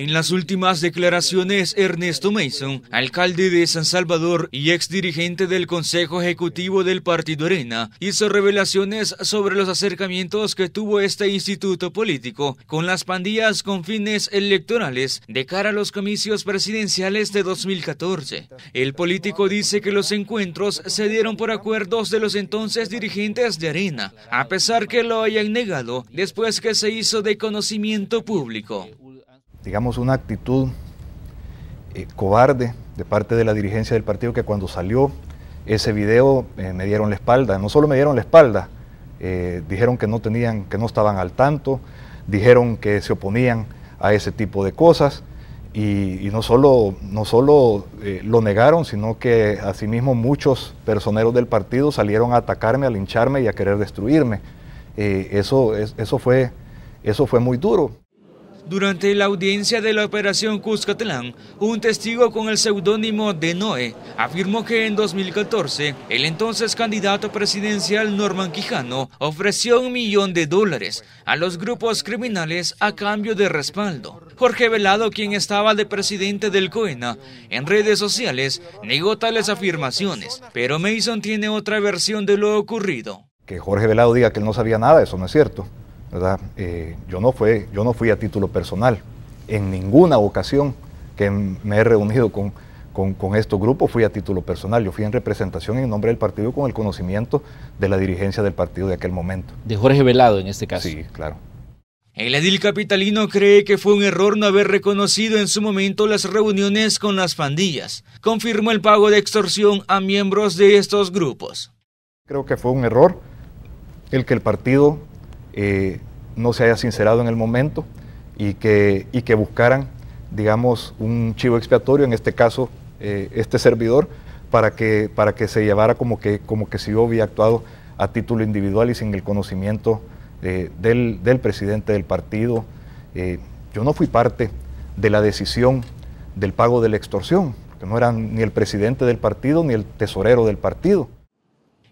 En las últimas declaraciones, Ernesto Mason, alcalde de San Salvador y ex dirigente del Consejo Ejecutivo del Partido Arena, hizo revelaciones sobre los acercamientos que tuvo este instituto político con las pandillas con fines electorales de cara a los comicios presidenciales de 2014. El político dice que los encuentros se dieron por acuerdos de los entonces dirigentes de Arena, a pesar que lo hayan negado después que se hizo de conocimiento público digamos, una actitud eh, cobarde de parte de la dirigencia del partido que cuando salió ese video eh, me dieron la espalda. No solo me dieron la espalda, eh, dijeron que no tenían, que no estaban al tanto, dijeron que se oponían a ese tipo de cosas y, no solo, no solo lo negaron, sino que asimismo muchos personeros del partido salieron a atacarme, a lincharme y a querer destruirme. eso, eso, fue, eso fue muy duro. Durante la audiencia de la operación Cuscatlán, un testigo con el seudónimo de Noé afirmó que en 2014 el entonces candidato presidencial Norman Quijano ofreció un millón de dólares a los grupos criminales a cambio de respaldo. Jorge Velado, quien estaba de presidente del COENA, en redes sociales negó tales afirmaciones, pero Mason tiene otra versión de lo ocurrido. Que Jorge Velado diga que él no sabía nada, eso no es cierto. Eh, yo, no yo no fui a título personal. En ninguna ocasión que me he reunido con, con, con, estos grupos fui a título personal. Yo fui en representación en nombre del partido con el conocimiento de la dirigencia del partido de aquel momento. De Jorge Velado en este caso. Sí, claro. El edil capitalino cree que fue un error no haber reconocido en su momento las reuniones con las pandillas. Confirmó el pago de extorsión a miembros de estos grupos. Creo que fue un error el que el partido eh, no se haya sincerado en el momento y que, que buscaran, digamos, un chivo expiatorio, en este caso, eh, este servidor, para que, para que se llevara como que, como que si yo había actuado a título individual y sin el conocimiento eh, del, del, presidente del partido. yo no fui parte de la decisión del pago de la extorsión, que no eran ni el presidente del partido ni el tesorero del partido.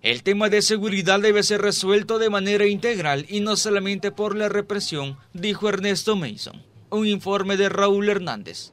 El tema de seguridad debe ser resuelto de manera integral y no solamente por la represión, dijo Ernesto Mason. Un informe de Raúl Hernández.